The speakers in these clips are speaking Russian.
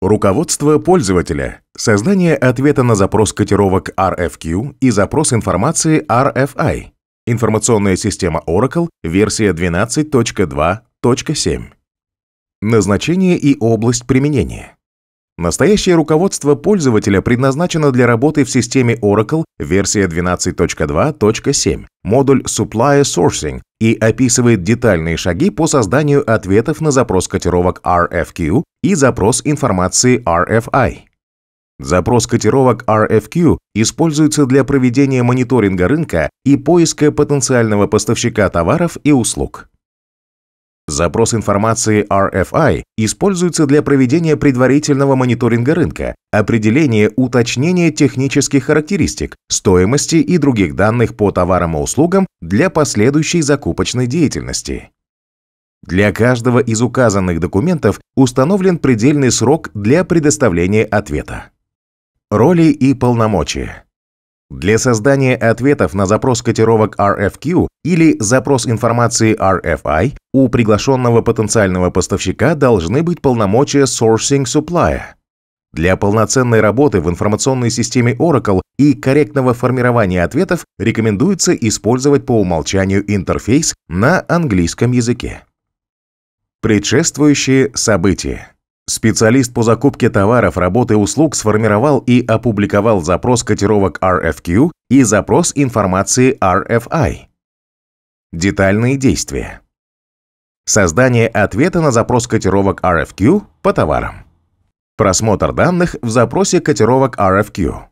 Руководство пользователя. Создание ответа на запрос котировок RFQ и запрос информации RFI. Информационная система Oracle, версия 12.2.7. Назначение и область применения. Настоящее руководство пользователя предназначено для работы в системе Oracle версия 12.2.7, модуль Supply Sourcing и описывает детальные шаги по созданию ответов на запрос котировок RFQ и запрос информации RFI. Запрос котировок RFQ используется для проведения мониторинга рынка и поиска потенциального поставщика товаров и услуг. Запрос информации RFI используется для проведения предварительного мониторинга рынка, определения уточнения технических характеристик, стоимости и других данных по товарам и услугам для последующей закупочной деятельности. Для каждого из указанных документов установлен предельный срок для предоставления ответа. Роли и полномочия. Для создания ответов на запрос котировок RFQ или запрос информации RFI у приглашенного потенциального поставщика должны быть полномочия Sourcing Supply. Для полноценной работы в информационной системе Oracle и корректного формирования ответов рекомендуется использовать по умолчанию интерфейс на английском языке. Предшествующие события Специалист по закупке товаров, работы и услуг сформировал и опубликовал запрос котировок RFQ и запрос информации RFI. Детальные действия. Создание ответа на запрос котировок RFQ по товарам. Просмотр данных в запросе котировок RFQ.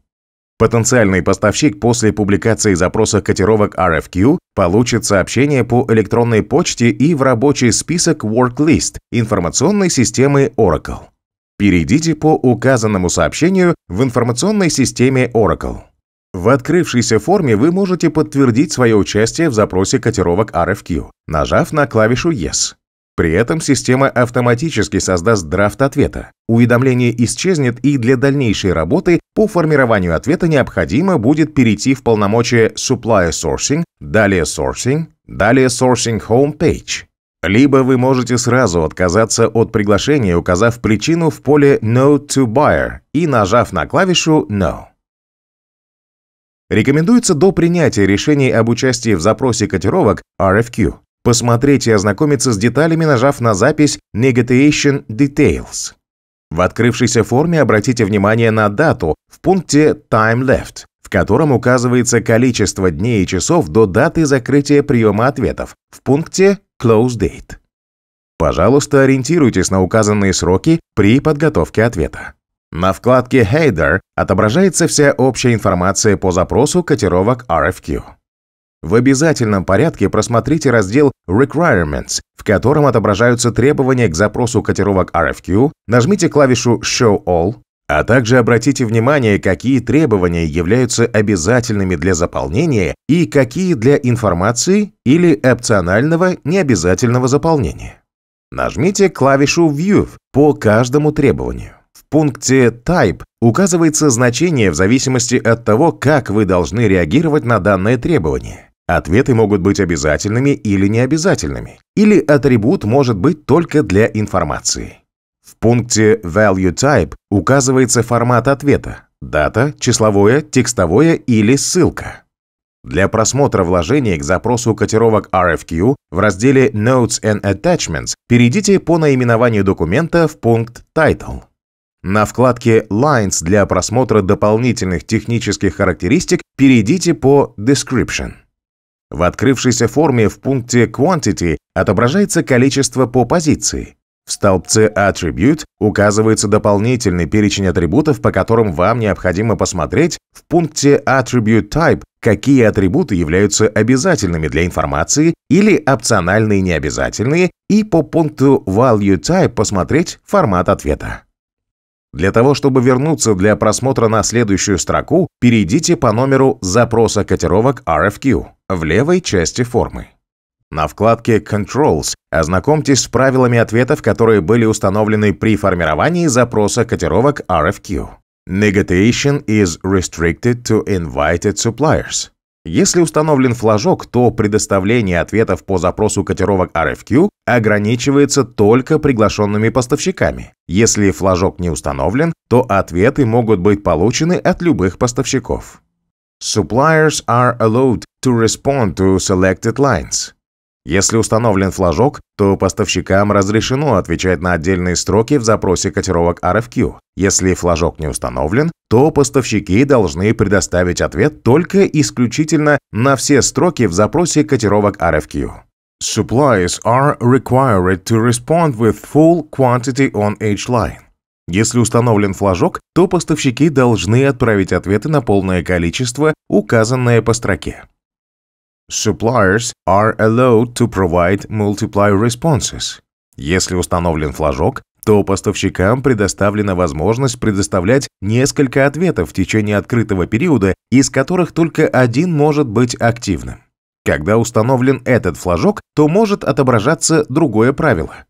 Потенциальный поставщик после публикации запроса котировок RFQ получит сообщение по электронной почте и в рабочий список Worklist информационной системы Oracle. Перейдите по указанному сообщению в информационной системе Oracle. В открывшейся форме вы можете подтвердить свое участие в запросе котировок RFQ, нажав на клавишу «Yes». При этом система автоматически создаст драфт ответа. Уведомление исчезнет, и для дальнейшей работы по формированию ответа необходимо будет перейти в полномочия Supply Sourcing, далее Sourcing, далее Sourcing Homepage. Либо вы можете сразу отказаться от приглашения, указав причину в поле No to Buyer и нажав на клавишу No. Рекомендуется до принятия решений об участии в запросе котировок RFQ посмотреть и ознакомиться с деталями, нажав на запись «Negotiation Details». В открывшейся форме обратите внимание на дату в пункте «Time Left», в котором указывается количество дней и часов до даты закрытия приема ответов в пункте «Close Date». Пожалуйста, ориентируйтесь на указанные сроки при подготовке ответа. На вкладке «Header» отображается вся общая информация по запросу котировок RFQ. В обязательном порядке просмотрите раздел Requirements, в котором отображаются требования к запросу котировок RFQ, нажмите клавишу Show All, а также обратите внимание, какие требования являются обязательными для заполнения и какие для информации или опционального необязательного заполнения. Нажмите клавишу View по каждому требованию. В пункте Type указывается значение в зависимости от того, как вы должны реагировать на данное требование. Ответы могут быть обязательными или необязательными, или атрибут может быть только для информации. В пункте Value Type указывается формат ответа – дата, числовое, текстовое или ссылка. Для просмотра вложений к запросу котировок RFQ в разделе Notes and Attachments перейдите по наименованию документа в пункт Title. На вкладке Lines для просмотра дополнительных технических характеристик перейдите по Description. В открывшейся форме в пункте Quantity отображается количество по позиции. В столбце Attribute указывается дополнительный перечень атрибутов, по которым вам необходимо посмотреть в пункте Attribute Type, какие атрибуты являются обязательными для информации или опциональные необязательные, и по пункту Value Type посмотреть формат ответа. Для того, чтобы вернуться для просмотра на следующую строку, перейдите по номеру запроса котировок RFQ в левой части формы. На вкладке Controls ознакомьтесь с правилами ответов, которые были установлены при формировании запроса котировок RFQ. Negotiation is restricted to invited suppliers. Если установлен флажок, то предоставление ответов по запросу котировок RFQ ограничивается только приглашенными поставщиками. Если флажок не установлен, то ответы могут быть получены от любых поставщиков. Suppliers are allowed to respond to selected lines. Если установлен флажок, то поставщикам разрешено отвечать на отдельные строки в запросе котировок RFQ. Если флажок не установлен, то поставщики должны предоставить ответ только исключительно на все строки в запросе котировок RFQ. Supplies are required to respond with full quantity on each line. Если установлен флажок, то поставщики должны отправить ответы на полное количество, указанное по строке. Suppliers are allowed to provide multiply responses. Если установлен флажок, то поставщикам предоставлена возможность предоставлять несколько ответов в течение открытого периода, из которых только один может быть активным. Когда установлен этот флажок, то может отображаться другое правило.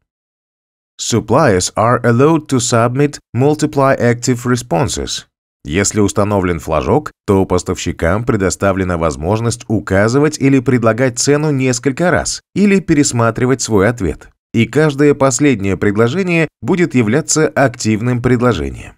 Suppliers are allowed to submit multiply active responses если установлен флажок, то поставщикам предоставлена возможность указывать или предлагать цену несколько раз или пересматривать свой ответ. И каждое последнее предложение будет являться активным предложением.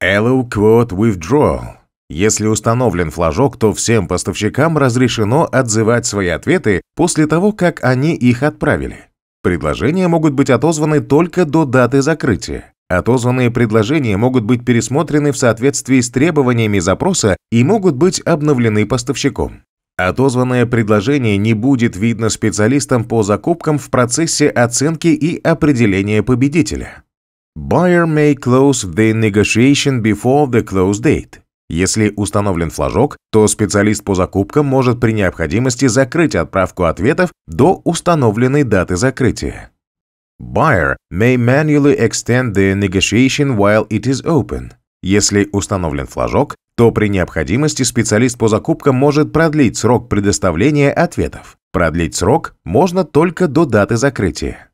Hello Quote Withdrawal. Если установлен флажок, то всем поставщикам разрешено отзывать свои ответы после того, как они их отправили. Предложения могут быть отозваны только до даты закрытия. Отозванные предложения могут быть пересмотрены в соответствии с требованиями запроса и могут быть обновлены поставщиком. Отозванное предложение не будет видно специалистам по закупкам в процессе оценки и определения победителя. Buyer may close the negotiation before the close date. Если установлен флажок, то специалист по закупкам может при необходимости закрыть отправку ответов до установленной даты закрытия. Buyer may manually extend the negotiation while it is open. Если установлен флажок, то при необходимости специалист по закупкам может продлить срок предоставления ответов. Продлить срок можно только до даты закрытия.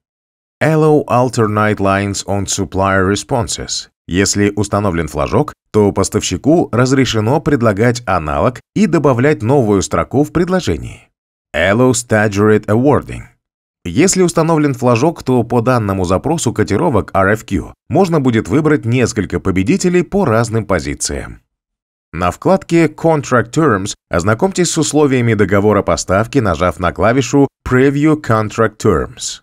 Allow alternate lines on supplier responses. Если установлен флажок, то поставщику разрешено предлагать аналог и добавлять новую строку в предложении. Allow staggered awarding. Если установлен флажок, то по данному запросу котировок RFQ можно будет выбрать несколько победителей по разным позициям. На вкладке Contract Terms ознакомьтесь с условиями договора поставки, нажав на клавишу Preview Contract Terms.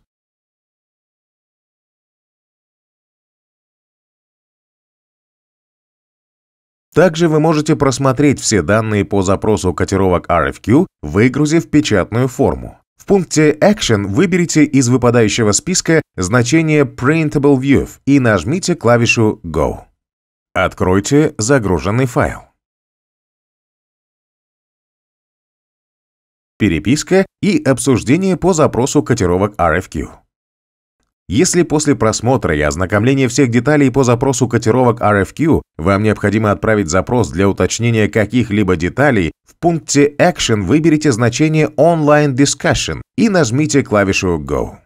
Также вы можете просмотреть все данные по запросу котировок RFQ, выгрузив печатную форму пункте Action выберите из выпадающего списка значение Printable View и нажмите клавишу Go. Откройте загруженный файл. Переписка и обсуждение по запросу котировок RFQ. Если после просмотра и ознакомления всех деталей по запросу котировок RFQ вам необходимо отправить запрос для уточнения каких-либо деталей, пункте Action выберите значение Online Discussion и нажмите клавишу Go.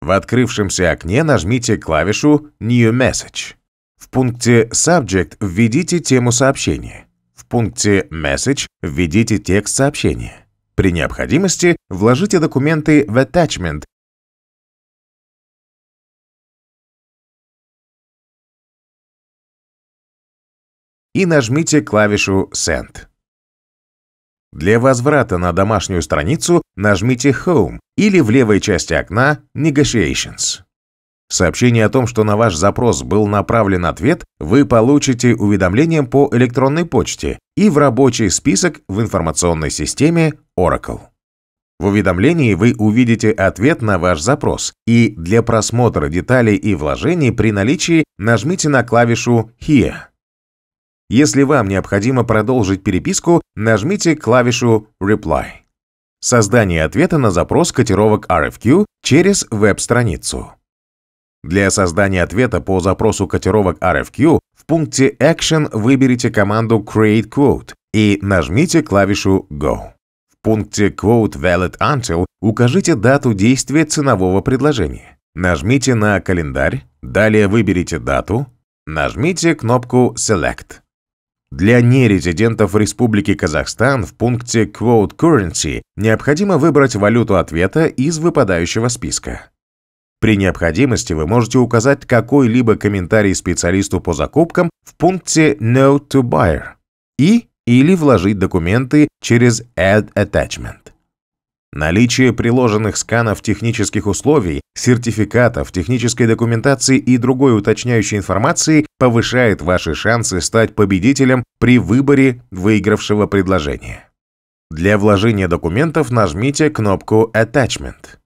В открывшемся окне нажмите клавишу New Message. В пункте Subject введите тему сообщения. В пункте Message введите текст сообщения. При необходимости вложите документы в Attachment и нажмите клавишу Send. Для возврата на домашнюю страницу нажмите Home или в левой части окна Negotiations. Сообщение о том, что на ваш запрос был направлен ответ, вы получите уведомлением по электронной почте и в рабочий список в информационной системе Oracle. В уведомлении вы увидите ответ на ваш запрос, и для просмотра деталей и вложений при наличии нажмите на клавишу «Here». Если вам необходимо продолжить переписку, нажмите клавишу «Reply». Создание ответа на запрос котировок RFQ через веб-страницу. Для создания ответа по запросу котировок RFQ в пункте Action выберите команду Create Quote и нажмите клавишу Go. В пункте Quote Valid Until укажите дату действия ценового предложения. Нажмите на календарь, далее выберите дату, нажмите кнопку Select. Для нерезидентов Республики Казахстан в пункте Quote Currency необходимо выбрать валюту ответа из выпадающего списка. При необходимости вы можете указать какой-либо комментарий специалисту по закупкам в пункте No to Buyer и или вложить документы через Add Attachment. Наличие приложенных сканов технических условий, сертификатов, технической документации и другой уточняющей информации повышает ваши шансы стать победителем при выборе выигравшего предложения. Для вложения документов нажмите кнопку «Attachment».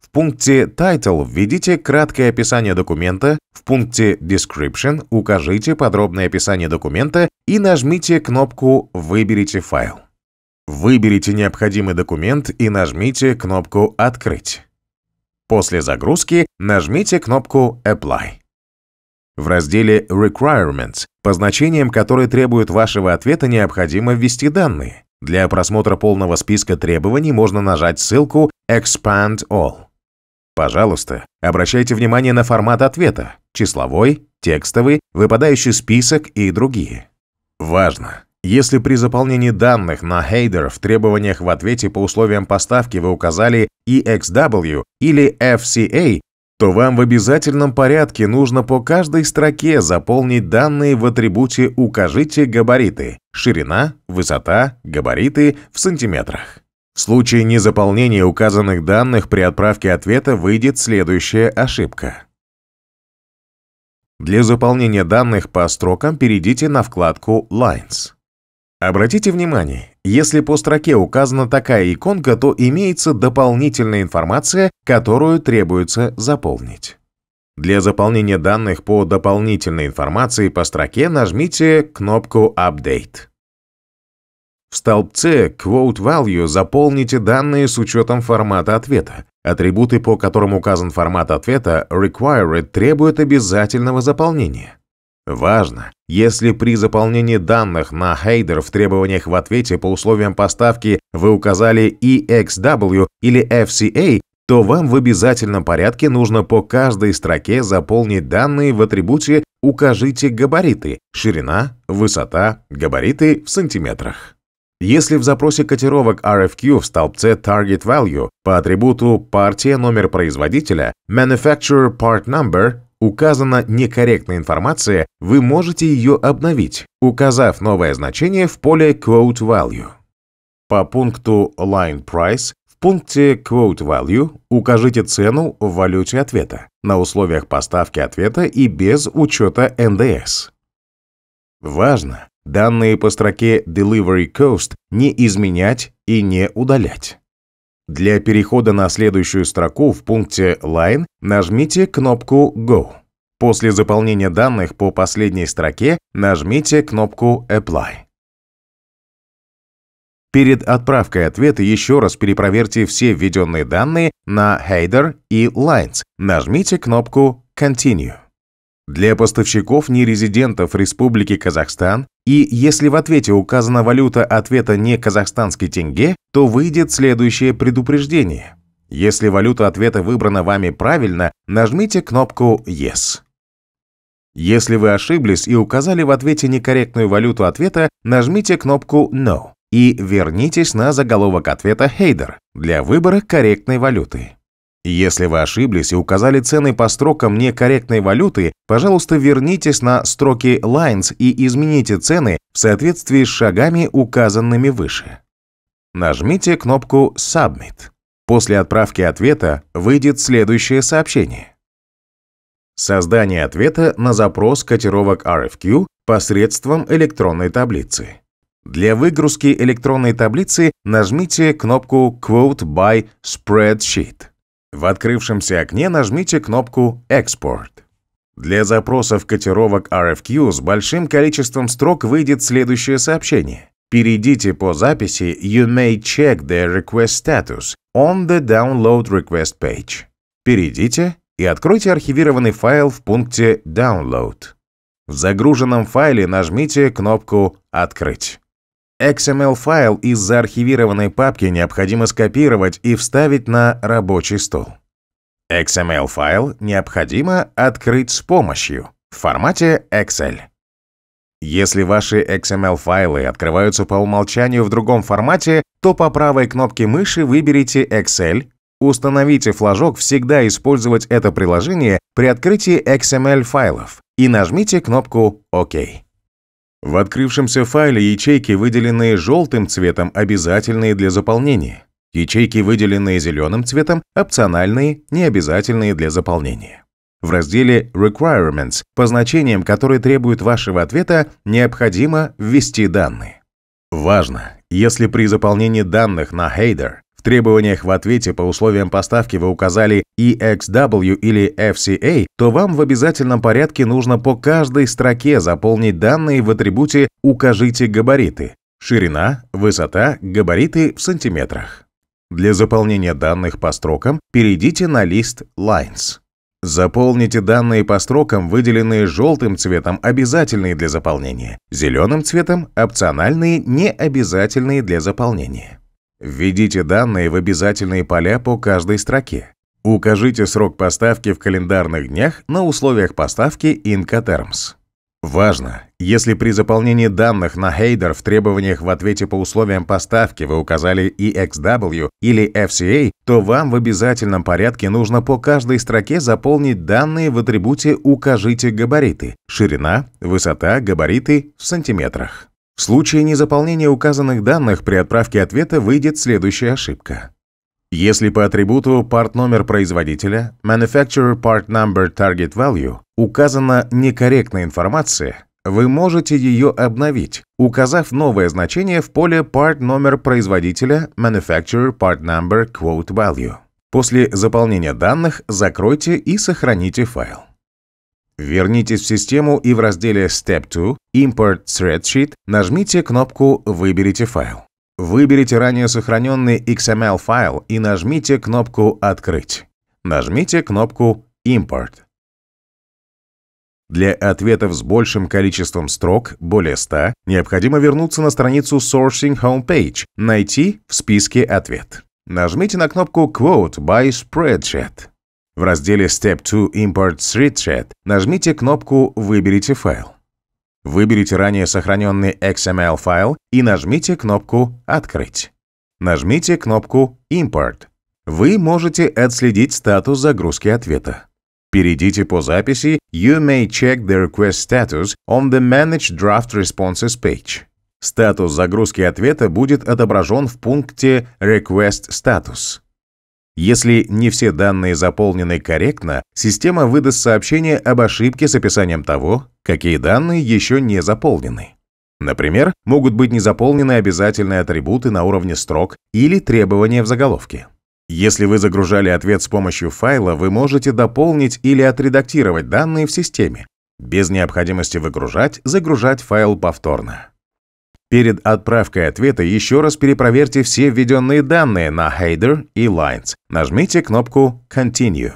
В пункте «Title» введите краткое описание документа, в пункте «Description» укажите подробное описание документа и нажмите кнопку «Выберите файл». Выберите необходимый документ и нажмите кнопку «Открыть». После загрузки нажмите кнопку «Apply». В разделе «Requirements», по значениям, которые требуют вашего ответа, необходимо ввести данные. Для просмотра полного списка требований можно нажать ссылку «Expand All». Пожалуйста, обращайте внимание на формат ответа – числовой, текстовый, выпадающий список и другие. Важно! Если при заполнении данных на header в требованиях в ответе по условиям поставки вы указали EXW или FCA, то вам в обязательном порядке нужно по каждой строке заполнить данные в атрибуте «Укажите габариты» – ширина, высота, габариты в сантиметрах. В случае незаполнения указанных данных при отправке ответа выйдет следующая ошибка. Для заполнения данных по строкам перейдите на вкладку «Lines». Обратите внимание, если по строке указана такая иконка, то имеется дополнительная информация, которую требуется заполнить. Для заполнения данных по дополнительной информации по строке нажмите кнопку «Update». В столбце Quote Value заполните данные с учетом формата ответа. Атрибуты, по которым указан формат ответа, Required, требуют обязательного заполнения. Важно, если при заполнении данных на Хейдер в требованиях в ответе по условиям поставки вы указали EXW или FCA, то вам в обязательном порядке нужно по каждой строке заполнить данные в атрибуте «Укажите габариты» – ширина, высота, габариты в сантиметрах. Если в запросе котировок RFQ в столбце Target Value по атрибуту «Партия номер производителя» Manufacturer Part Number Указана некорректная информация, вы можете ее обновить, указав новое значение в поле Quote Value. По пункту Line Price в пункте Quote Value укажите цену в валюте ответа на условиях поставки ответа и без учета НДС. Важно данные по строке Delivery Cost не изменять и не удалять. Для перехода на следующую строку в пункте «Line» нажмите кнопку «Go». После заполнения данных по последней строке нажмите кнопку «Apply». Перед отправкой ответа еще раз перепроверьте все введенные данные на Header и Lines. Нажмите кнопку «Continue». Для поставщиков нерезидентов Республики Казахстан и если в ответе указана валюта ответа не казахстанский тенге, то выйдет следующее предупреждение. Если валюта ответа выбрана вами правильно, нажмите кнопку «Yes». Если вы ошиблись и указали в ответе некорректную валюту ответа, нажмите кнопку «No» и вернитесь на заголовок ответа Header для выбора корректной валюты. Если вы ошиблись и указали цены по строкам некорректной валюты, пожалуйста, вернитесь на строки Lines и измените цены в соответствии с шагами, указанными выше. Нажмите кнопку Submit. После отправки ответа выйдет следующее сообщение. Создание ответа на запрос котировок RFQ посредством электронной таблицы. Для выгрузки электронной таблицы нажмите кнопку Quote by Spreadsheet. В открывшемся окне нажмите кнопку «Экспорт». Для запросов котировок RFQ с большим количеством строк выйдет следующее сообщение. Перейдите по записи «You may check the request status on the download request page». Перейдите и откройте архивированный файл в пункте «Download». В загруженном файле нажмите кнопку «Открыть». XML-файл из заархивированной папки необходимо скопировать и вставить на рабочий стол. XML-файл необходимо открыть с помощью в формате Excel. Если ваши XML-файлы открываются по умолчанию в другом формате, то по правой кнопке мыши выберите Excel, установите флажок «Всегда использовать это приложение» при открытии XML-файлов и нажмите кнопку «Ок». В открывшемся файле ячейки, выделенные желтым цветом, обязательные для заполнения. Ячейки, выделенные зеленым цветом, опциональные, необязательные для заполнения. В разделе Requirements по значениям, которые требуют вашего ответа, необходимо ввести данные. Важно, если при заполнении данных на Header в требованиях в ответе по условиям поставки вы указали EXW или FCA, то вам в обязательном порядке нужно по каждой строке заполнить данные в атрибуте «Укажите габариты» – ширина, высота, габариты в сантиметрах. Для заполнения данных по строкам перейдите на лист Lines. Заполните данные по строкам, выделенные желтым цветом, обязательные для заполнения, зеленым цветом – опциональные, необязательные для заполнения. Введите данные в обязательные поля по каждой строке. Укажите срок поставки в календарных днях на условиях поставки Incoterms. Важно, если при заполнении данных на Хейдер в требованиях в ответе по условиям поставки вы указали EXW или FCA, то вам в обязательном порядке нужно по каждой строке заполнить данные в атрибуте «Укажите габариты» – ширина, высота, габариты в сантиметрах. В случае незаполнения указанных данных при отправке ответа выйдет следующая ошибка. Если по атрибуту part number производителя Manufacturer Part Number Target Value указана некорректная информация, вы можете ее обновить, указав новое значение в поле Part number производителя Manufacturer Part Number Quote Value. После заполнения данных закройте и сохраните файл. Вернитесь в систему и в разделе Step 2 Import Spreadsheet нажмите кнопку «Выберите файл». Выберите ранее сохраненный XML файл и нажмите кнопку «Открыть». Нажмите кнопку «Import». Для ответов с большим количеством строк, более 100, необходимо вернуться на страницу Sourcing Homepage, найти в списке «Ответ». Нажмите на кнопку «Quote by Spreadsheet». В разделе Step 2 Import StreetShed нажмите кнопку «Выберите файл». Выберите ранее сохраненный XML-файл и нажмите кнопку «Открыть». Нажмите кнопку «Import». Вы можете отследить статус загрузки ответа. Перейдите по записи «You may check the request status on the Manage Draft Responses page». Статус загрузки ответа будет отображен в пункте «Request Status». Если не все данные заполнены корректно, система выдаст сообщение об ошибке с описанием того, какие данные еще не заполнены. Например, могут быть не заполнены обязательные атрибуты на уровне строк или требования в заголовке. Если вы загружали ответ с помощью файла, вы можете дополнить или отредактировать данные в системе, без необходимости выгружать, загружать файл повторно. Перед отправкой ответа еще раз перепроверьте все введенные данные на Header и Lines. Нажмите кнопку Continue.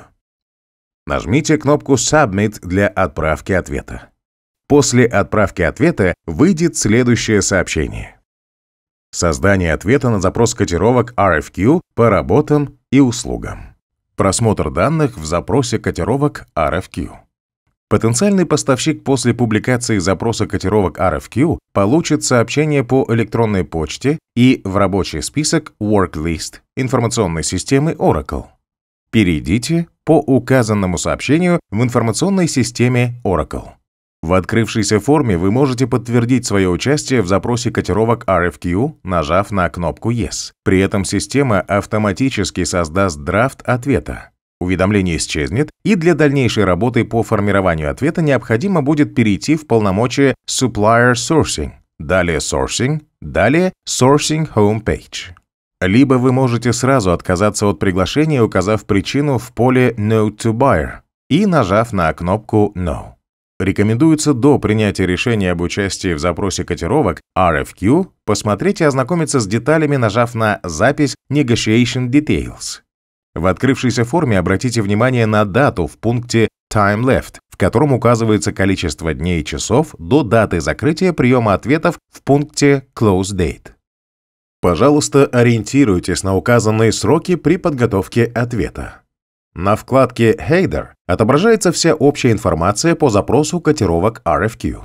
Нажмите кнопку Submit для отправки ответа. После отправки ответа выйдет следующее сообщение. Создание ответа на запрос котировок RFQ по работам и услугам. Просмотр данных в запросе котировок RFQ. Потенциальный поставщик после публикации запроса котировок RFQ получит сообщение по электронной почте и в рабочий список Worklist информационной системы Oracle. Перейдите по указанному сообщению в информационной системе Oracle. В открывшейся форме вы можете подтвердить свое участие в запросе котировок RFQ, нажав на кнопку «Yes». При этом система автоматически создаст драфт ответа уведомление исчезнет, и для дальнейшей работы по формированию ответа необходимо будет перейти в полномочия Supplier Sourcing, далее Sourcing, далее Sourcing Homepage. Либо вы можете сразу отказаться от приглашения, указав причину в поле No to Buyer и нажав на кнопку No. Рекомендуется до принятия решения об участии в запросе котировок RFQ посмотреть и ознакомиться с деталями, нажав на запись Negotiation Details. В открывшейся форме обратите внимание на дату в пункте Time Left, в котором указывается количество дней и часов до даты закрытия приема ответов в пункте Close Date. Пожалуйста, ориентируйтесь на указанные сроки при подготовке ответа. На вкладке Header отображается вся общая информация по запросу котировок RFQ.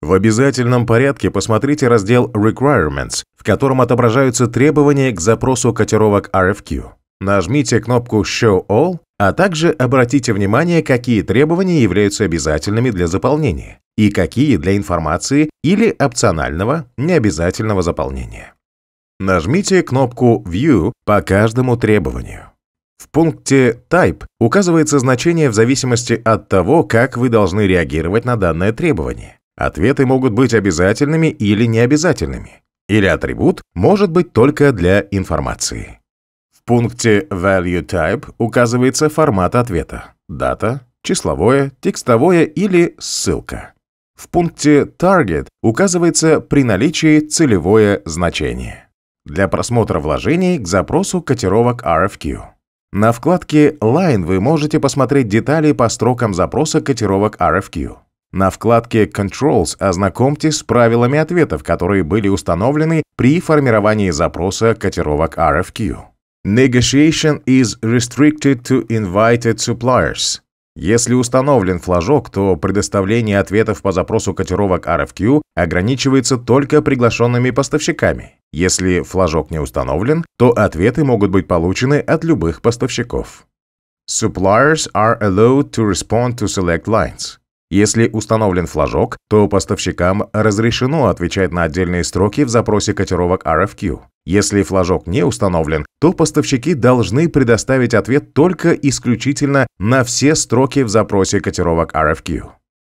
В обязательном порядке посмотрите раздел Requirements, в котором отображаются требования к запросу котировок RFQ. Нажмите кнопку «Show All», а также обратите внимание, какие требования являются обязательными для заполнения и какие для информации или опционального, необязательного заполнения. Нажмите кнопку «View» по каждому требованию. В пункте «Type» указывается значение в зависимости от того, как вы должны реагировать на данное требование. Ответы могут быть обязательными или необязательными. Или атрибут может быть только для информации. В пункте Value Type указывается формат ответа – дата, числовое, текстовое или ссылка. В пункте Target указывается при наличии целевое значение. Для просмотра вложений к запросу котировок RFQ. На вкладке Line вы можете посмотреть детали по строкам запроса котировок RFQ. На вкладке Controls ознакомьтесь с правилами ответов, которые были установлены при формировании запроса котировок RFQ. Negotiation is restricted to invited suppliers. Если установлен флажок, то предоставление ответов по запросу котировок RFQ ограничивается только приглашенными поставщиками. Если флажок не установлен, то ответы могут быть получены от любых поставщиков. Suppliers are allowed to respond to select lines. Если установлен флажок, то поставщикам разрешено отвечать на отдельные строки в запросе котировок RFQ. Если флажок не установлен, то поставщики должны предоставить ответ только исключительно на все строки в запросе котировок RFQ.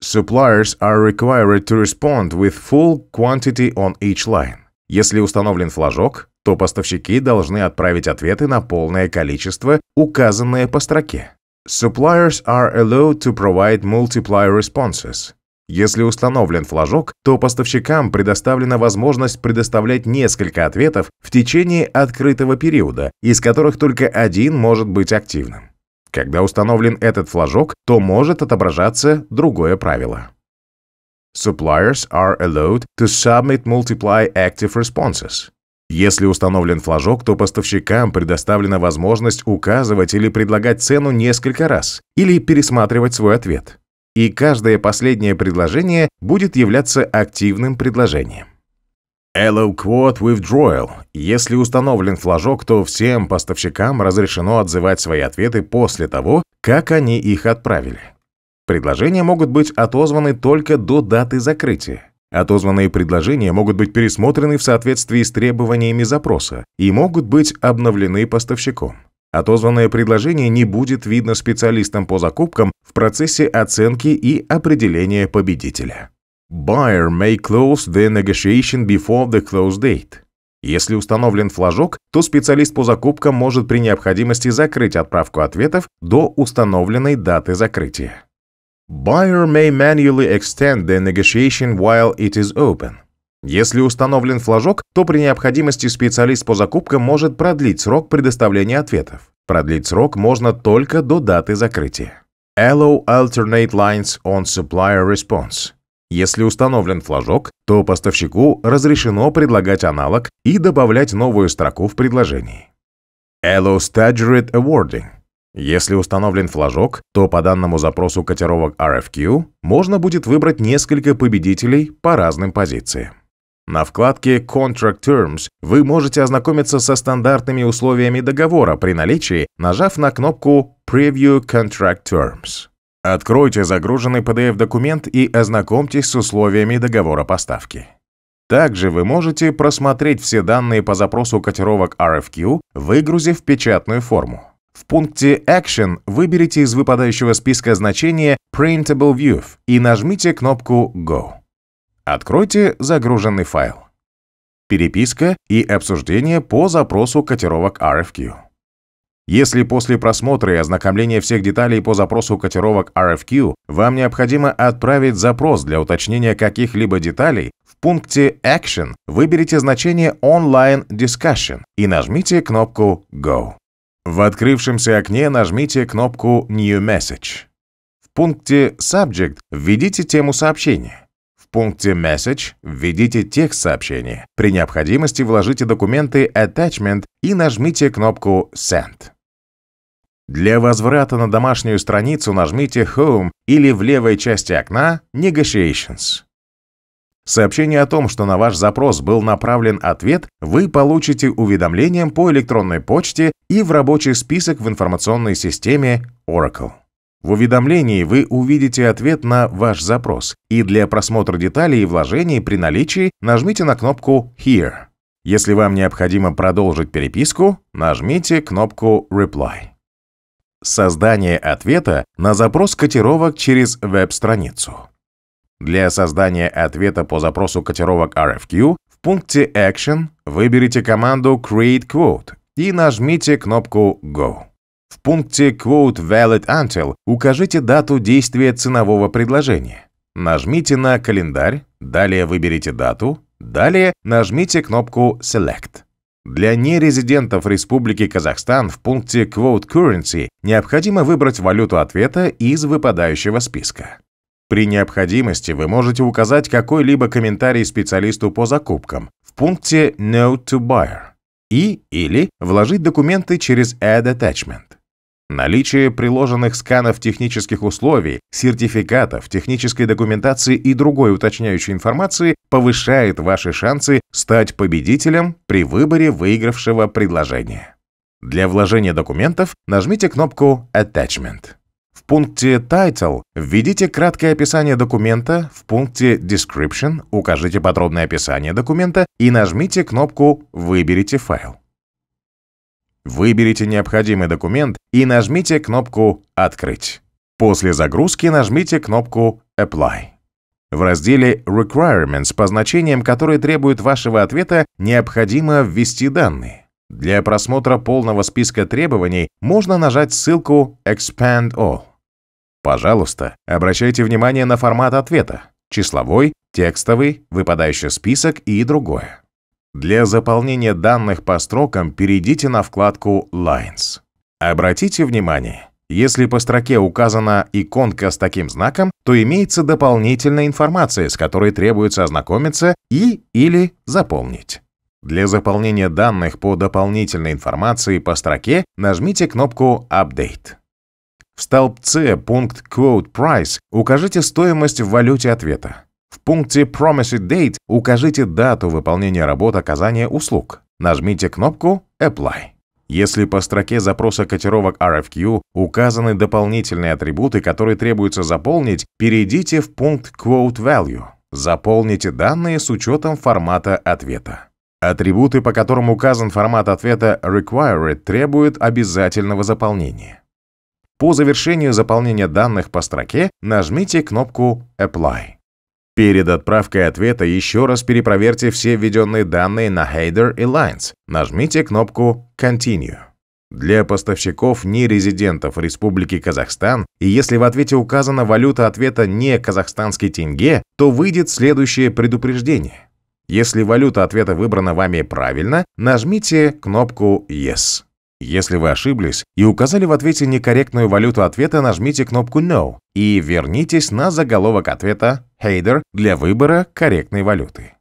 Suppliers are required to respond with full quantity on each line. Если установлен флажок, то поставщики должны отправить ответы на полное количество, указанное по строке. Suppliers are allowed to provide multiplier responses. Если установлен флажок, то поставщикам предоставлена возможность предоставлять несколько ответов в течение открытого периода, из которых только один может быть активным. Когда установлен этот флажок, то может отображаться другое правило. Suppliers are allowed to submit multiply active responses. Если установлен флажок, то поставщикам предоставлена возможность указывать или предлагать цену несколько раз, или пересматривать свой ответ и каждое последнее предложение будет являться активным предложением. Hello Quote Withdrawal. Если установлен флажок, то всем поставщикам разрешено отзывать свои ответы после того, как они их отправили. Предложения могут быть отозваны только до даты закрытия. Отозванные предложения могут быть пересмотрены в соответствии с требованиями запроса и могут быть обновлены поставщиком. Отозванное предложение не будет видно специалистам по закупкам в процессе оценки и определения победителя. Buyer may close the negotiation before the close date. Если установлен флажок, то специалист по закупкам может при необходимости закрыть отправку ответов до установленной даты закрытия. Buyer may manually extend the negotiation while it is open. Если установлен флажок, то при необходимости специалист по закупкам может продлить срок предоставления ответов. Продлить срок можно только до даты закрытия. Allow alternate lines on supplier response. Если установлен флажок, то поставщику разрешено предлагать аналог и добавлять новую строку в предложении. Allow staggered awarding. Если установлен флажок, то по данному запросу котировок RFQ можно будет выбрать несколько победителей по разным позициям. На вкладке Contract Terms вы можете ознакомиться со стандартными условиями договора при наличии, нажав на кнопку Preview Contract Terms. Откройте загруженный PDF-документ и ознакомьтесь с условиями договора поставки. Также вы можете просмотреть все данные по запросу котировок RFQ, выгрузив печатную форму. В пункте Action выберите из выпадающего списка значение Printable View и нажмите кнопку Go. Откройте загруженный файл. Переписка и обсуждение по запросу котировок RFQ. Если после просмотра и ознакомления всех деталей по запросу котировок RFQ вам необходимо отправить запрос для уточнения каких-либо деталей, в пункте Action выберите значение Online Discussion и нажмите кнопку Go. В открывшемся окне нажмите кнопку New Message. В пункте Subject введите тему сообщения. В пункте «Message» введите текст сообщения. При необходимости вложите документы «Attachment» и нажмите кнопку «Send». Для возврата на домашнюю страницу нажмите «Home» или в левой части окна «Negotiations». Сообщение о том, что на ваш запрос был направлен ответ, вы получите уведомлением по электронной почте и в рабочий список в информационной системе Oracle. В уведомлении вы увидите ответ на ваш запрос, и для просмотра деталей и вложений при наличии нажмите на кнопку «Here». Если вам необходимо продолжить переписку, нажмите кнопку «Reply». Создание ответа на запрос котировок через веб-страницу. Для создания ответа по запросу котировок RFQ в пункте Action выберите команду Create Quote и нажмите кнопку Go. В пункте «Quote Valid Until» укажите дату действия ценового предложения. Нажмите на «Календарь», далее выберите дату, далее нажмите кнопку «Select». Для нерезидентов Республики Казахстан в пункте «Quote Currency» необходимо выбрать валюту ответа из выпадающего списка. При необходимости вы можете указать какой-либо комментарий специалисту по закупкам в пункте note to Buyer» и или вложить документы через Add Attachment. Наличие приложенных сканов технических условий, сертификатов, технической документации и другой уточняющей информации повышает ваши шансы стать победителем при выборе выигравшего предложения. Для вложения документов нажмите кнопку «Attachment». В пункте «Title» введите краткое описание документа, в пункте «Description» укажите подробное описание документа и нажмите кнопку «Выберите файл». Выберите необходимый документ и нажмите кнопку «Открыть». После загрузки нажмите кнопку «Apply». В разделе «Requirements» по значениям, которые требуют вашего ответа, необходимо ввести данные. Для просмотра полного списка требований можно нажать ссылку «Expand All». Пожалуйста, обращайте внимание на формат ответа – числовой, текстовый, выпадающий список и другое. Для заполнения данных по строкам перейдите на вкладку «Lines». Обратите внимание, если по строке указана иконка с таким знаком, то имеется дополнительная информация, с которой требуется ознакомиться и или заполнить. Для заполнения данных по дополнительной информации по строке нажмите кнопку «Update». В столбце пункт «Quote Price» укажите стоимость в валюте ответа пункте Promise Date укажите дату выполнения работ оказания услуг. Нажмите кнопку Apply. Если по строке запроса котировок RFQ указаны дополнительные атрибуты, которые требуется заполнить, перейдите в пункт Quote Value. Заполните данные с учетом формата ответа. Атрибуты, по которым указан формат ответа Required, требуют обязательного заполнения. По завершению заполнения данных по строке нажмите кнопку Apply. Перед отправкой ответа еще раз перепроверьте все введенные данные на Header и Lines. Нажмите кнопку Continue. Для поставщиков не резидентов Республики Казахстан, и если в ответе указана валюта ответа не казахстанский тенге, то выйдет следующее предупреждение. Если валюта ответа выбрана вами правильно, нажмите кнопку «Yes». Если вы ошиблись и указали в ответе некорректную валюту ответа, нажмите кнопку «No» и вернитесь на заголовок ответа «Header» для выбора корректной валюты.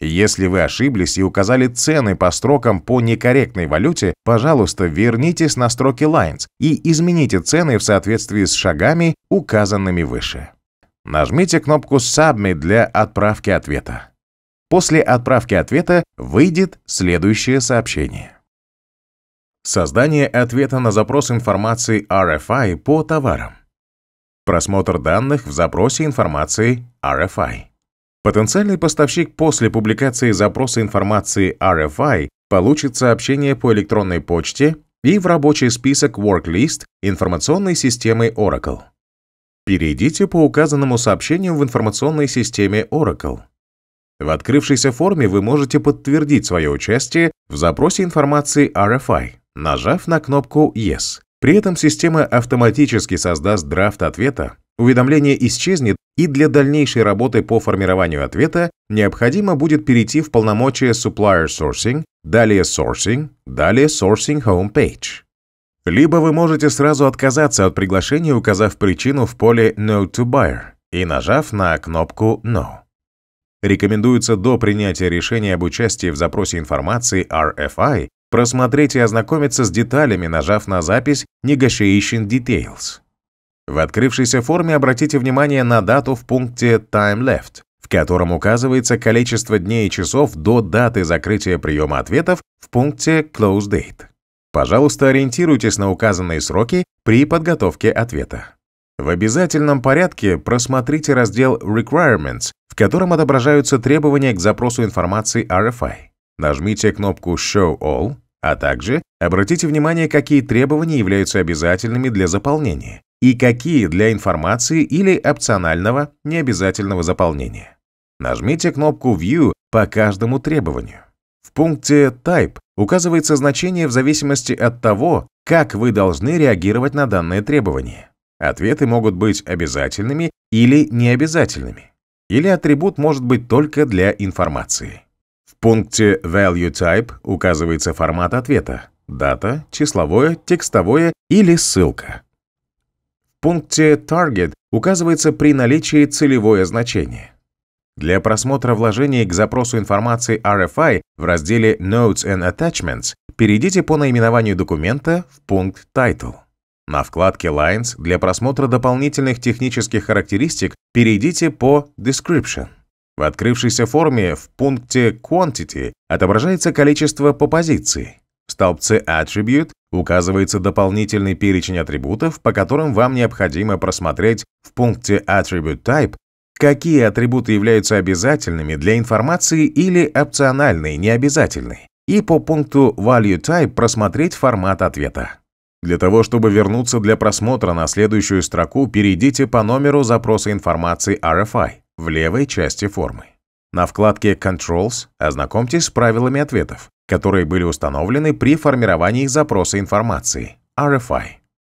Если вы ошиблись и указали цены по строкам по некорректной валюте, пожалуйста, вернитесь на строки Lines и измените цены в соответствии с шагами, указанными выше. Нажмите кнопку «Submit» для отправки ответа. После отправки ответа выйдет следующее сообщение. Создание ответа на запрос информации RFI по товарам. Просмотр данных в запросе информации RFI. Потенциальный поставщик после публикации запроса информации RFI получит сообщение по электронной почте и в рабочий список Worklist информационной системы Oracle. Перейдите по указанному сообщению в информационной системе Oracle. В открывшейся форме вы можете подтвердить свое участие в запросе информации RFI нажав на кнопку «Yes». При этом система автоматически создаст драфт ответа, уведомление исчезнет, и для дальнейшей работы по формированию ответа необходимо будет перейти в полномочия Supplier Sourcing, далее Sourcing, далее Sourcing home page. Либо вы можете сразу отказаться от приглашения, указав причину в поле «No to Buyer» и нажав на кнопку «No». Рекомендуется до принятия решения об участии в запросе информации RFI просмотреть и ознакомиться с деталями, нажав на запись «Negotiation Details». В открывшейся форме обратите внимание на дату в пункте «Time Left», в котором указывается количество дней и часов до даты закрытия приема ответов в пункте «Close Date». Пожалуйста, ориентируйтесь на указанные сроки при подготовке ответа. В обязательном порядке просмотрите раздел «Requirements», в котором отображаются требования к запросу информации RFI. Нажмите кнопку «Show All», а также обратите внимание, какие требования являются обязательными для заполнения и какие для информации или опционального необязательного заполнения. Нажмите кнопку «View» по каждому требованию. В пункте «Type» указывается значение в зависимости от того, как вы должны реагировать на данное требование. Ответы могут быть обязательными или необязательными. Или атрибут может быть только для информации. В пункте Value Type указывается формат ответа – дата, числовое, текстовое или ссылка. В пункте Target указывается при наличии целевое значение. Для просмотра вложений к запросу информации RFI в разделе Notes and Attachments перейдите по наименованию документа в пункт Title. На вкладке Lines для просмотра дополнительных технических характеристик перейдите по Description. В открывшейся форме в пункте Quantity отображается количество по позиции. В столбце Attribute указывается дополнительный перечень атрибутов, по которым вам необходимо просмотреть в пункте Attribute Type, какие атрибуты являются обязательными для информации или опциональные, необязательные, и по пункту Value Type просмотреть формат ответа. Для того, чтобы вернуться для просмотра на следующую строку, перейдите по номеру запроса информации RFI в левой части формы. На вкладке «Controls» ознакомьтесь с правилами ответов, которые были установлены при формировании запроса информации RFI.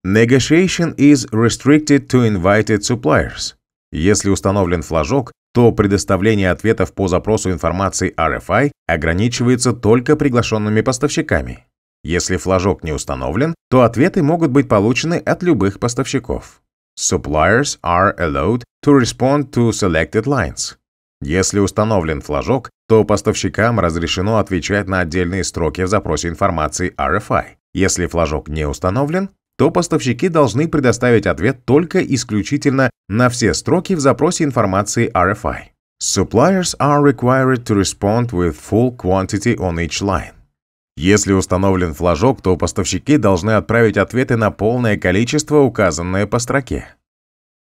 Negotiation is restricted to invited suppliers. Если установлен флажок, то предоставление ответов по запросу информации RFI ограничивается только приглашенными поставщиками. Если флажок не установлен, то ответы могут быть получены от любых поставщиков. Suppliers are allowed to respond to selected lines. Если установлен флажок, то поставщикам разрешено отвечать на отдельные строки в запросе информации RFI. Если флажок не установлен, то поставщики должны предоставить ответ только исключительно на все строки в запросе информации RFI. Suppliers are required to respond with full quantity on each line. Если установлен флажок, то поставщики должны отправить ответы на полное количество, указанное по строке.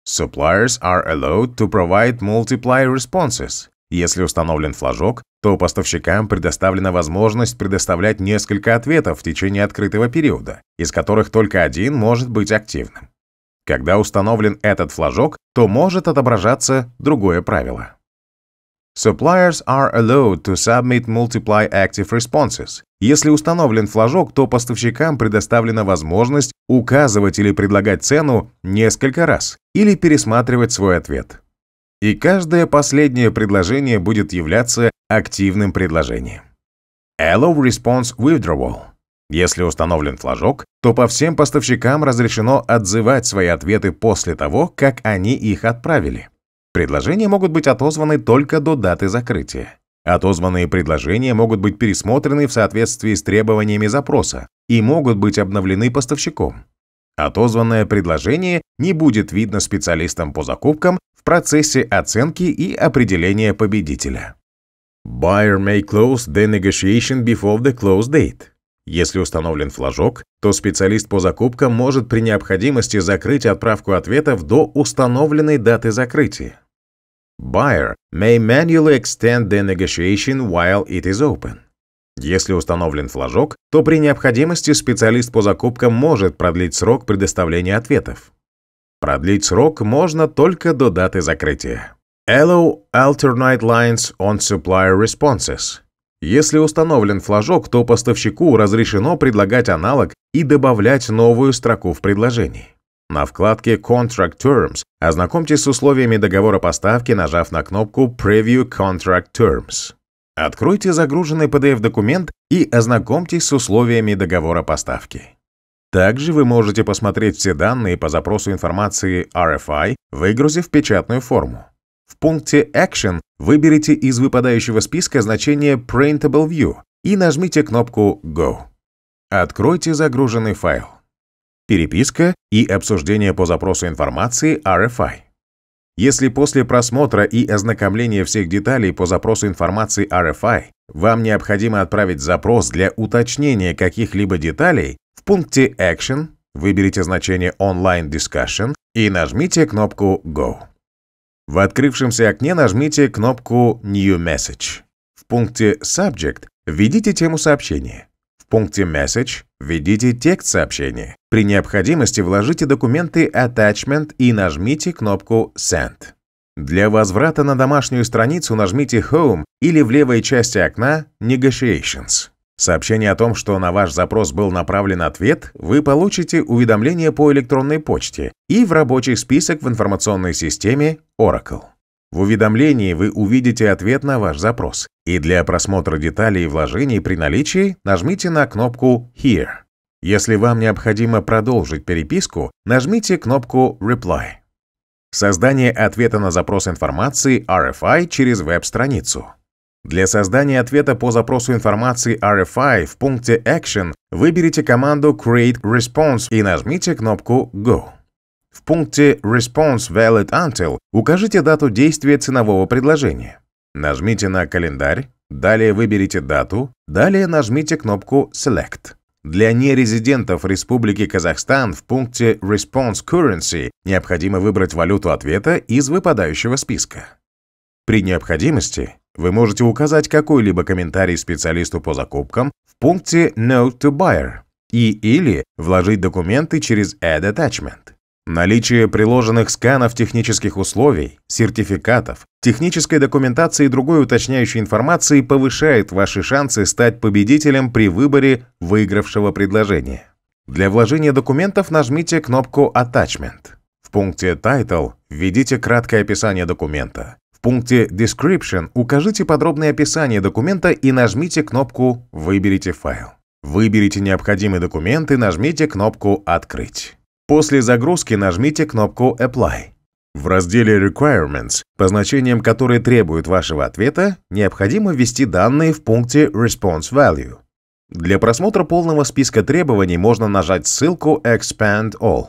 Suppliers are allowed to provide multiply responses. Если установлен флажок, то поставщикам предоставлена возможность предоставлять несколько ответов в течение открытого периода, из которых только один может быть активным. Когда установлен этот флажок, то может отображаться другое правило. Suppliers are allowed to submit multiply active responses. Если установлен флажок, то поставщикам предоставлена возможность указывать или предлагать цену несколько раз или пересматривать свой ответ. И каждое последнее предложение будет являться активным предложением. Allow response withdrawal. Если установлен флажок, то по всем поставщикам разрешено отзывать свои ответы после того, как они их отправили. Предложения могут быть отозваны только до даты закрытия. Отозванные предложения могут быть пересмотрены в соответствии с требованиями запроса и могут быть обновлены поставщиком. Отозванное предложение не будет видно специалистам по закупкам в процессе оценки и определения победителя. Buyer may close the negotiation before the close date. Если установлен флажок, то специалист по закупкам может при необходимости закрыть отправку ответов до установленной даты закрытия. Buyer may manually extend the negotiation while it is open. Если установлен флажок, то при необходимости специалист по закупкам может продлить срок предоставления ответов. Продлить срок можно только до даты закрытия. Allow alternate lines on supplier responses. Если установлен флажок, то поставщику разрешено предлагать аналог и добавлять новую строку в предложении. На вкладке Contract Terms ознакомьтесь с условиями договора поставки, нажав на кнопку Preview Contract Terms. Откройте загруженный PDF-документ и ознакомьтесь с условиями договора поставки. Также вы можете посмотреть все данные по запросу информации RFI, выгрузив печатную форму. В пункте Action выберите из выпадающего списка значение Printable View и нажмите кнопку Go. Откройте загруженный файл переписка и обсуждение по запросу информации RFI. Если после просмотра и ознакомления всех деталей по запросу информации RFI вам необходимо отправить запрос для уточнения каких-либо деталей, в пункте Action выберите значение Online Discussion и нажмите кнопку Go. В открывшемся окне нажмите кнопку New Message. В пункте Subject введите тему сообщения. В пункте Message Введите текст сообщения. При необходимости вложите документы Attachment и нажмите кнопку Send. Для возврата на домашнюю страницу нажмите Home или в левой части окна Negotiations. Сообщение о том, что на ваш запрос был направлен ответ, вы получите уведомление по электронной почте и в рабочий список в информационной системе Oracle. В уведомлении вы увидите ответ на ваш запрос. И для просмотра деталей вложений при наличии нажмите на кнопку «Here». Если вам необходимо продолжить переписку, нажмите кнопку «Reply». Создание ответа на запрос информации RFI через веб-страницу. Для создания ответа по запросу информации RFI в пункте Action выберите команду Create Response и нажмите кнопку Go. В пункте «Response Valid Until» укажите дату действия ценового предложения. Нажмите на «Календарь», далее выберите дату, далее нажмите кнопку «Select». Для нерезидентов Республики Казахстан в пункте «Response Currency» необходимо выбрать валюту ответа из выпадающего списка. При необходимости вы можете указать какой-либо комментарий специалисту по закупкам в пункте «Note to Buyer» и или вложить документы через Add Attachment. Наличие приложенных сканов технических условий, сертификатов, технической документации и другой уточняющей информации повышает ваши шансы стать победителем при выборе выигравшего предложения. Для вложения документов нажмите кнопку «Attachment». В пункте «Title» введите краткое описание документа. В пункте «Description» укажите подробное описание документа и нажмите кнопку «Выберите файл». Выберите необходимый документ и нажмите кнопку «Открыть». После загрузки нажмите кнопку «Apply». В разделе «Requirements», по значениям которые требуют вашего ответа, необходимо ввести данные в пункте «Response Value». Для просмотра полного списка требований можно нажать ссылку «Expand All».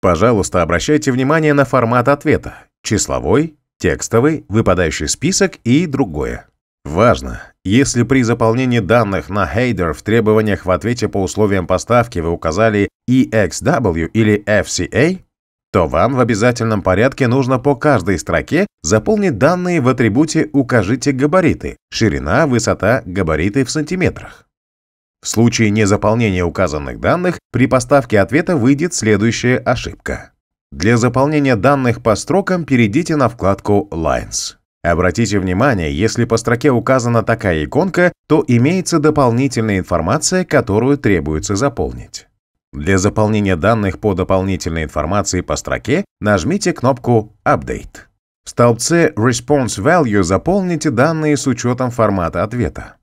Пожалуйста, обращайте внимание на формат ответа – числовой, текстовый, выпадающий список и другое. Важно, если при заполнении данных на header в требованиях в ответе по условиям поставки вы указали EXW или FCA, то вам в обязательном порядке нужно по каждой строке заполнить данные в атрибуте «Укажите габариты» – ширина, высота, габариты в сантиметрах. В случае незаполнения указанных данных при поставке ответа выйдет следующая ошибка. Для заполнения данных по строкам перейдите на вкладку «Lines». Обратите внимание, если по строке указана такая иконка, то имеется дополнительная информация, которую требуется заполнить. Для заполнения данных по дополнительной информации по строке нажмите кнопку «Update». В столбце Response Value заполните данные с учетом формата ответа.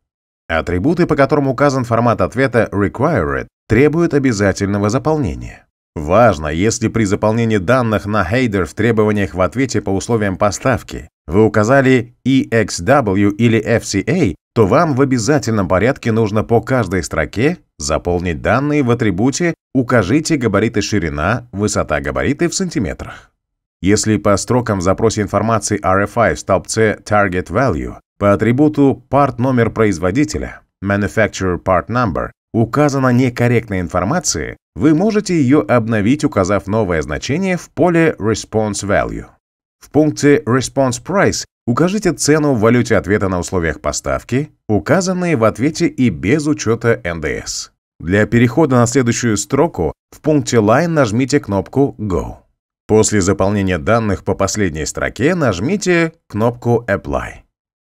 Атрибуты, по которым указан формат ответа Required, требуют обязательного заполнения. Важно, если при заполнении данных на Header в требованиях в ответе по условиям поставки вы указали EXW или FCA, то вам в обязательном порядке нужно по каждой строке заполнить данные в атрибуте «Укажите габариты ширина, высота габариты в сантиметрах». Если по строкам в запросе информации RFI в столбце Target Value по атрибуту Part номер производителя Manufacturer Part Number указана некорректная информация, вы можете ее обновить, указав новое значение в поле Response Value. В пункте Response Price укажите цену в валюте ответа на условиях поставки, указанные в ответе и без учета НДС. Для перехода на следующую строку в пункте Line нажмите кнопку Go. После заполнения данных по последней строке нажмите кнопку Apply.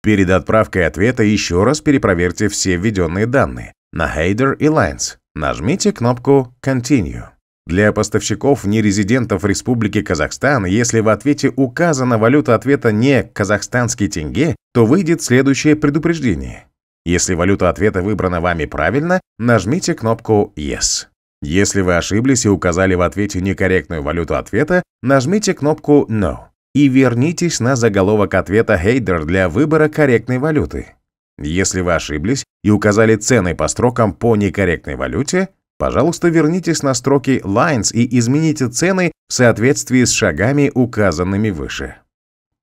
Перед отправкой ответа еще раз перепроверьте все введенные данные на Header и Lines. Нажмите кнопку Continue. Для поставщиков нерезидентов Республики Казахстан, если в ответе указана валюта ответа не казахстанский тенге, то выйдет следующее предупреждение. Если валюта ответа выбрана вами правильно, нажмите кнопку «Yes». Если вы ошиблись и указали в ответе некорректную валюту ответа, нажмите кнопку «No» и вернитесь на заголовок ответа «Хейдер» для выбора корректной валюты. Если вы ошиблись и указали цены по строкам по некорректной валюте, Пожалуйста, вернитесь на строки Lines и измените цены в соответствии с шагами, указанными выше.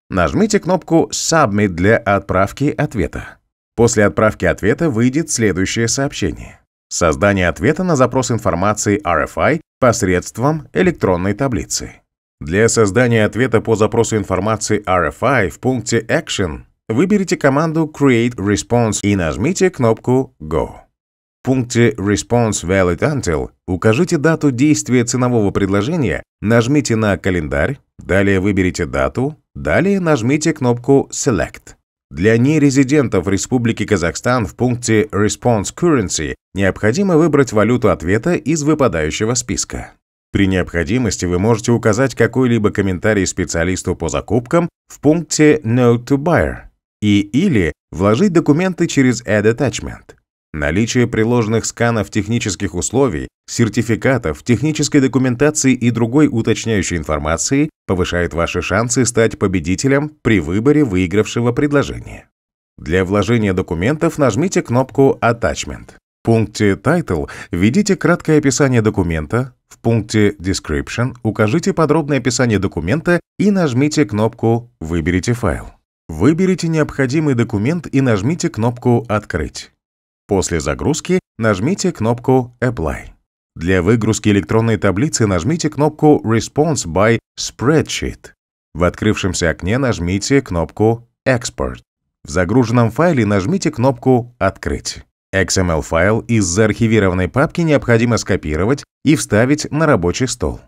Нажмите кнопку Submit для отправки ответа. После отправки ответа выйдет следующее сообщение. Создание ответа на запрос информации RFI посредством электронной таблицы. Для создания ответа по запросу информации RFI в пункте Action выберите команду Create Response и нажмите кнопку Go пункте Response Valid Until укажите дату действия ценового предложения, нажмите на календарь, далее выберите дату, далее нажмите кнопку Select. Для нерезидентов Республики Казахстан в пункте Response Currency необходимо выбрать валюту ответа из выпадающего списка. При необходимости вы можете указать какой-либо комментарий специалисту по закупкам в пункте Note to Buyer и или вложить документы через Add Attachment. Наличие приложенных сканов технических условий, сертификатов, технической документации и другой уточняющей информации повышает ваши шансы стать победителем при выборе выигравшего предложения. Для вложения документов нажмите кнопку «Attachment». В пункте «Title» введите краткое описание документа, в пункте «Description» укажите подробное описание документа и нажмите кнопку «Выберите файл». Выберите необходимый документ и нажмите кнопку «Открыть». После загрузки нажмите кнопку Apply. Для выгрузки электронной таблицы нажмите кнопку Response by Spreadsheet. В открывшемся окне нажмите кнопку Export. В загруженном файле нажмите кнопку «Открыть». XML-файл из заархивированной папки необходимо скопировать и вставить на рабочий стол.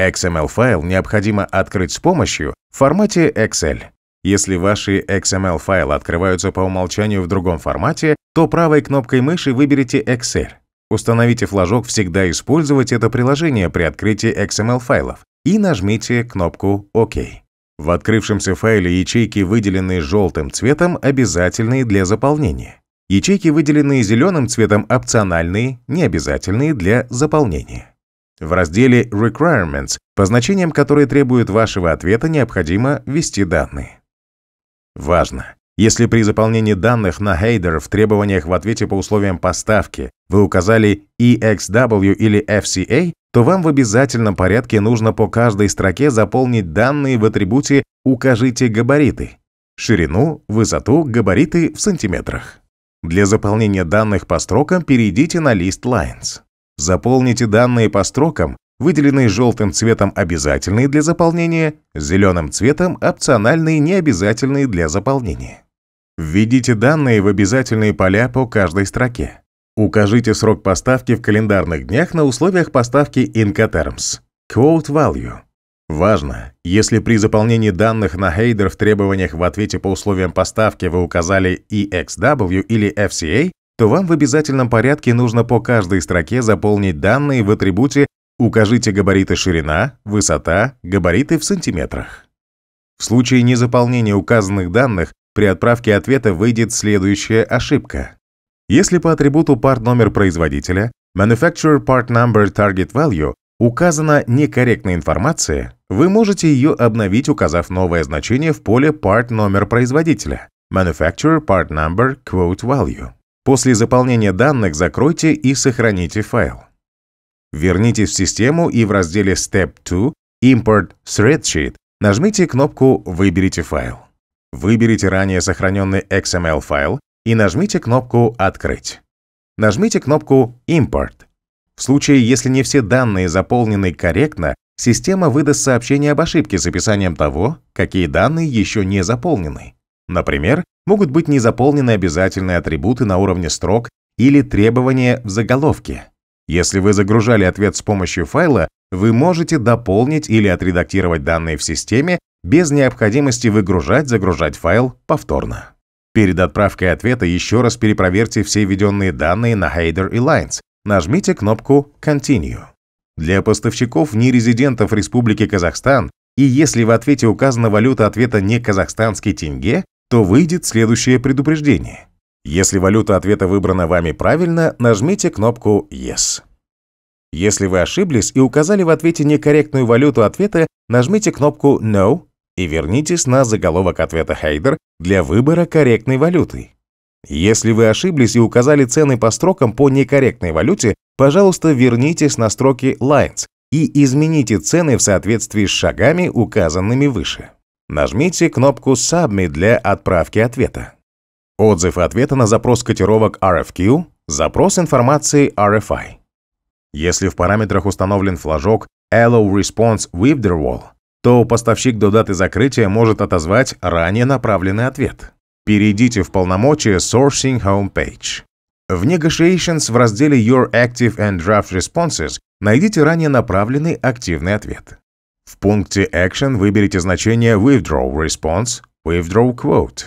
XML-файл необходимо открыть с помощью в формате Excel. Если ваши XML-файлы открываются по умолчанию в другом формате, то правой кнопкой мыши выберите Excel. Установите флажок «Всегда использовать это приложение» при открытии XML-файлов и нажмите кнопку «Ок». В открывшемся файле ячейки, выделенные желтым цветом, обязательные для заполнения. Ячейки, выделенные зеленым цветом, опциональные, необязательные для заполнения. В разделе «Requirements», по значениям, которые требуют вашего ответа, необходимо ввести данные. Важно! Если при заполнении данных на header в требованиях в ответе по условиям поставки вы указали EXW или FCA, то вам в обязательном порядке нужно по каждой строке заполнить данные в атрибуте «Укажите габариты» – ширину, высоту, габариты в сантиметрах. Для заполнения данных по строкам перейдите на лист Lines. Заполните данные по строкам, выделенные желтым цветом обязательные для заполнения, зеленым цветом опциональные необязательные для заполнения. Введите данные в обязательные поля по каждой строке. Укажите срок поставки в календарных днях на условиях поставки Incoterms. Quote Value. Важно, если при заполнении данных на Хейдер в требованиях в ответе по условиям поставки вы указали EXW или FCA, то вам в обязательном порядке нужно по каждой строке заполнить данные в атрибуте «Укажите габариты ширина», «Высота», «Габариты в сантиметрах». В случае незаполнения указанных данных при отправке ответа выйдет следующая ошибка. Если по атрибуту part number производителя Manufacturer Part Number Target Value указана некорректная информация, вы можете ее обновить, указав новое значение в поле Part number производителя Manufacturer Part Number Quote Value. После заполнения данных закройте и сохраните файл. Вернитесь в систему и в разделе Step 2 Import Spreadsheet нажмите кнопку «Выберите файл». Выберите ранее сохраненный XML-файл и нажмите кнопку «Открыть». Нажмите кнопку «Import». В случае, если не все данные заполнены корректно, система выдаст сообщение об ошибке с описанием того, какие данные еще не заполнены. Например, могут быть не заполнены обязательные атрибуты на уровне строк или требования в заголовке. Если вы загружали ответ с помощью файла, вы можете дополнить или отредактировать данные в системе без необходимости выгружать-загружать файл повторно. Перед отправкой ответа еще раз перепроверьте все введенные данные на Header и Lines. Нажмите кнопку Continue. Для поставщиков нерезидентов Республики Казахстан и если в ответе указана валюта ответа не казахстанский тенге, то выйдет следующее предупреждение. Если валюта ответа выбрана вами правильно, нажмите кнопку Yes. Если вы ошиблись и указали в ответе некорректную валюту ответа, нажмите кнопку No и вернитесь на заголовок ответа Хейдер для выбора корректной валюты. Если вы ошиблись и указали цены по строкам по некорректной валюте, пожалуйста, вернитесь на строки Lines и измените цены в соответствии с шагами, указанными выше. Нажмите кнопку Submit для отправки ответа. Отзыв ответа на запрос котировок RFQ, запрос информации RFI. Если в параметрах установлен флажок Allow Response Withdrawal, то поставщик до даты закрытия может отозвать ранее направленный ответ. Перейдите в полномочия Sourcing Homepage. В Negotiations в разделе Your Active and Draft Responses найдите ранее направленный активный ответ. В пункте Action выберите значение Withdraw Response, Withdraw Quote.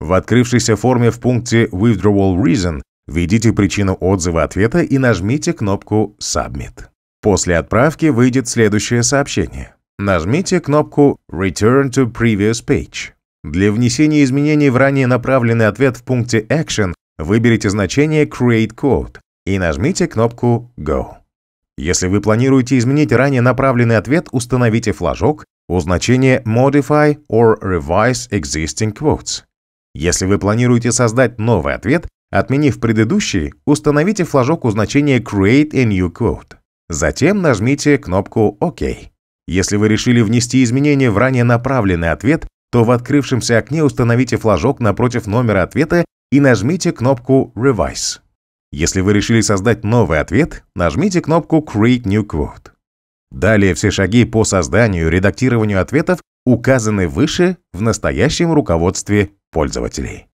В открывшейся форме в пункте Withdrawal Reason введите причину отзыва ответа и нажмите кнопку Submit. После отправки выйдет следующее сообщение. Нажмите кнопку «Return to previous page». Для внесения изменений в ранее направленный ответ в пункте «Action» выберите значение «Create Code» и нажмите кнопку «Go». Если вы планируете изменить ранее направленный ответ, установите флажок у значения Modify or Revise Existing Quotes. Если вы планируете создать новый ответ, отменив предыдущий, установите флажок у значения Create a New Quote. Затем нажмите кнопку «Ок». OK. Если вы решили внести изменения в ранее направленный ответ, то в открывшемся окне установите флажок напротив номера ответа и нажмите кнопку Revise. Если вы решили создать новый ответ, нажмите кнопку Create New Quote. Далее все шаги по созданию и редактированию ответов указаны выше в настоящем руководстве пользователей.